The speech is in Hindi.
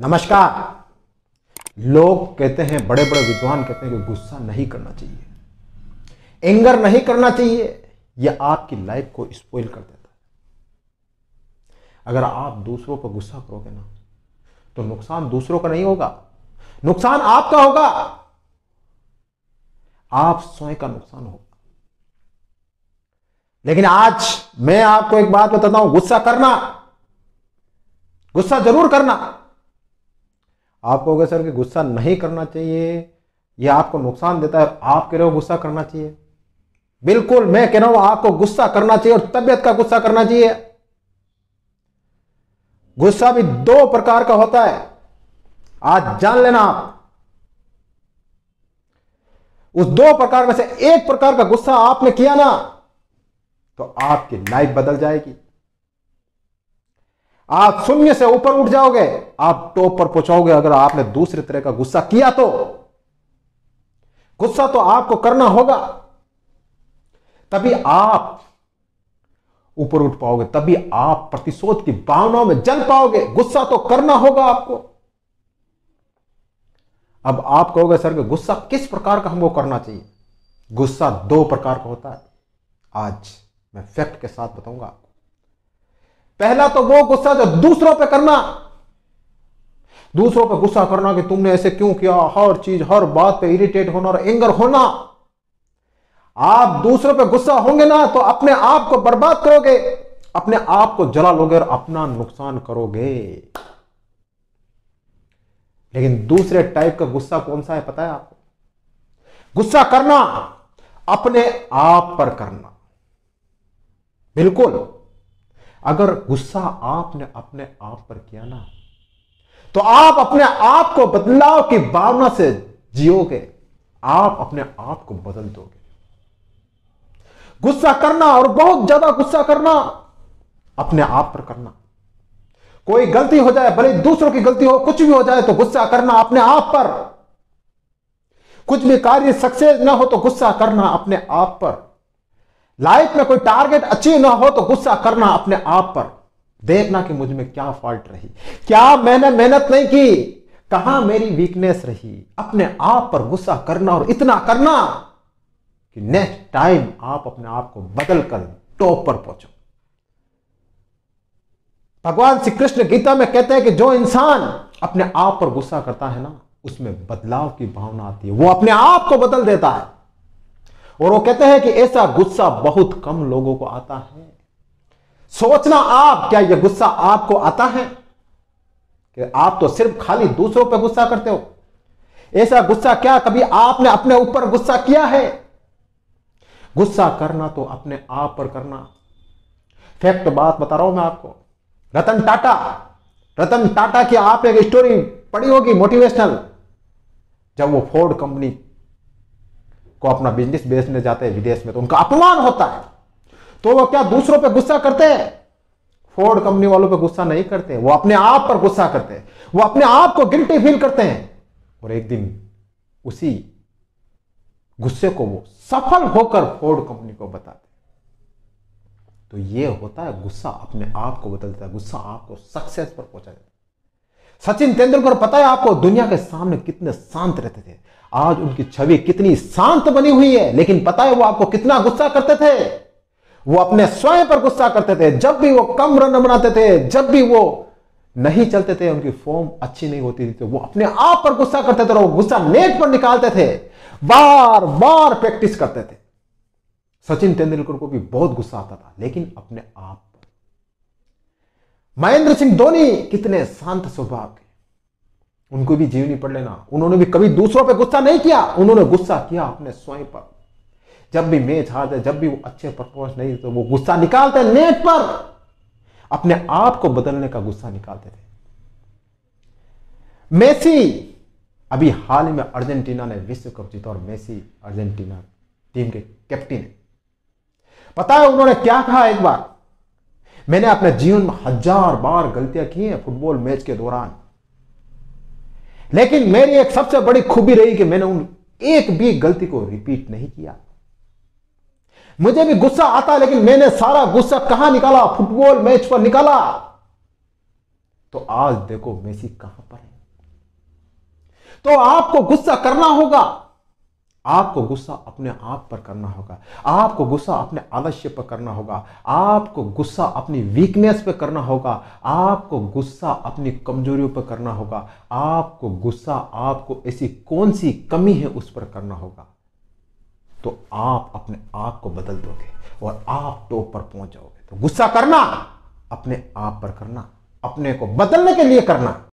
नमस्कार लोग कहते हैं बड़े बड़े विद्वान कहते हैं कि गुस्सा नहीं करना चाहिए एंगर नहीं करना चाहिए यह आपकी लाइफ को स्पॉइल कर देता है अगर आप दूसरों पर गुस्सा करोगे ना तो नुकसान दूसरों का नहीं होगा नुकसान आपका होगा आप स्वयं का नुकसान होगा लेकिन आज मैं आपको एक बात बताता हूं गुस्सा करना गुस्सा जरूर करना आप कहोगे सर कि गुस्सा नहीं करना चाहिए यह आपको नुकसान देता है आप कह रहे हो गुस्सा करना चाहिए बिल्कुल मैं कह रहा हूं आपको गुस्सा करना चाहिए और तबियत का गुस्सा करना चाहिए गुस्सा भी दो प्रकार का होता है आज जान लेना आप उस दो प्रकार में से एक प्रकार का गुस्सा आपने किया ना तो आपकी लाइफ बदल जाएगी आप शून्य से ऊपर उठ जाओगे आप टॉप पर पहुंचाओगे अगर आपने दूसरे तरह का गुस्सा किया तो गुस्सा तो आपको करना होगा तभी आप ऊपर उठ पाओगे तभी आप प्रतिशोध की भावनाओं में जल पाओगे गुस्सा तो करना होगा आपको अब आप कहोगे सर गुस्सा किस प्रकार का हमको करना चाहिए गुस्सा दो प्रकार का होता है आज मैं फैक्ट के साथ बताऊंगा पहला तो वो गुस्सा जो दूसरों पे करना दूसरों पे गुस्सा करना कि तुमने ऐसे क्यों किया हर चीज हर बात पे इरिटेट होना और एंगर होना आप दूसरों पे गुस्सा होंगे ना तो अपने आप को बर्बाद करोगे अपने आप को जला लोगे और अपना नुकसान करोगे लेकिन दूसरे टाइप का गुस्सा कौन सा है पता है आपको गुस्सा करना अपने आप पर करना बिल्कुल अगर गुस्सा आपने अपने आप पर किया ना तो आप अपने आप को बदलाव की भावना से जियोगे आप अपने आप को बदल दोगे गुस्सा करना और बहुत ज्यादा गुस्सा करना अपने आप पर करना कोई गलती हो जाए भले दूसरों की गलती हो कुछ भी हो जाए तो गुस्सा करना अपने आप पर कुछ भी कार्य सक्सेस ना हो तो गुस्सा करना अपने आप पर लाइफ में कोई टारगेट अचीव ना हो तो गुस्सा करना अपने आप पर देखना कि मुझ में क्या फॉल्ट रही क्या मैंने मेहनत नहीं की कहा मेरी वीकनेस रही अपने आप पर गुस्सा करना और इतना करना कि नेक्स्ट टाइम आप अपने आप को बदल कर टॉप पर पहुंचो भगवान श्री कृष्ण गीता में कहते हैं कि जो इंसान अपने आप पर गुस्सा करता है ना उसमें बदलाव की भावना आती है वो अपने आप को बदल देता है और वो कहते हैं कि ऐसा गुस्सा बहुत कम लोगों को आता है सोचना आप क्या यह गुस्सा आपको आता है कि आप तो सिर्फ खाली दूसरों पर गुस्सा करते हो ऐसा गुस्सा क्या कभी आपने अपने ऊपर गुस्सा किया है गुस्सा करना तो अपने आप पर करना फैक्ट बात बता रहा हूं मैं आपको रतन टाटा रतन टाटा की आपने एक स्टोरी पढ़ी होगी मोटिवेशनल जब वो फोर्ड कंपनी को अपना बिजनेस बेचने जाते हैं विदेश में तो उनका अपमान होता है तो वो क्या दूसरों पे गुस्सा करते हैं फोर्ड कंपनी वालों पे गुस्सा नहीं करते वो अपने आप पर गुस्सा करते हैं वो अपने आप को गिल्टी फील करते हैं और एक दिन उसी गुस्से को वो सफल होकर फोर्ड कंपनी को बताते तो ये होता है गुस्सा अपने आप को बदलता है गुस्सा आपको सक्सेस पर पहुंचा देता है सचिन तेंदुलकर पता है आपको दुनिया के सामने कितने शांत रहते थे आज उनकी छवि कितनी शांत बनी हुई है लेकिन पता है वो आपको कितना गुस्सा करते थे वो अपने स्वयं पर गुस्सा करते थे जब भी वो कम रन बनाते थे जब भी वो नहीं चलते थे उनकी फॉर्म अच्छी नहीं होती थी तो वो अपने आप पर गुस्सा करते थे वो गुस्सा नेट पर निकालते थे बार बार प्रैक्टिस करते थे सचिन तेंदुलकर को भी बहुत गुस्सा आता था लेकिन अपने आप महेंद्र सिंह धोनी कितने शांत स्वभाव के उनको भी जीवनी पढ़ लेना उन्होंने भी कभी दूसरों पे गुस्सा नहीं किया उन्होंने गुस्सा किया अपने स्वयं पर जब भी मैच हारते जब भी वो अच्छे परफॉर्मेंस नहीं तो वो गुस्सा निकालते नेट पर अपने आप को बदलने का गुस्सा निकालते थे मेसी अभी हाल ही में अर्जेंटीना ने विश्व कप जीता और मेसी अर्जेंटीना टीम के कैप्टन है पता है उन्होंने क्या कहा एक बार मैंने अपने जीवन में हजार बार गलतियां की हैं फुटबॉल मैच के दौरान लेकिन मेरी एक सबसे बड़ी खूबी रही कि मैंने उन एक भी गलती को रिपीट नहीं किया मुझे भी गुस्सा आता लेकिन मैंने सारा गुस्सा कहां निकाला फुटबॉल मैच पर निकाला तो आज देखो मेसी कहां पर है तो आपको गुस्सा करना होगा आपको गुस्सा अपने आप पर करना होगा आपको गुस्सा अपने आलस्य पर करना होगा आपको गुस्सा अपनी वीकनेस पर करना होगा आपको गुस्सा अपनी कमजोरियों पर करना होगा आपको गुस्सा आपको ऐसी कौन सी कमी है उस पर करना होगा तो आप अपने आप को बदल दोगे और आप टॉप पर पहुंच जाओगे तो गुस्सा करना अपने आप पर करना अपने को बदलने के लिए करना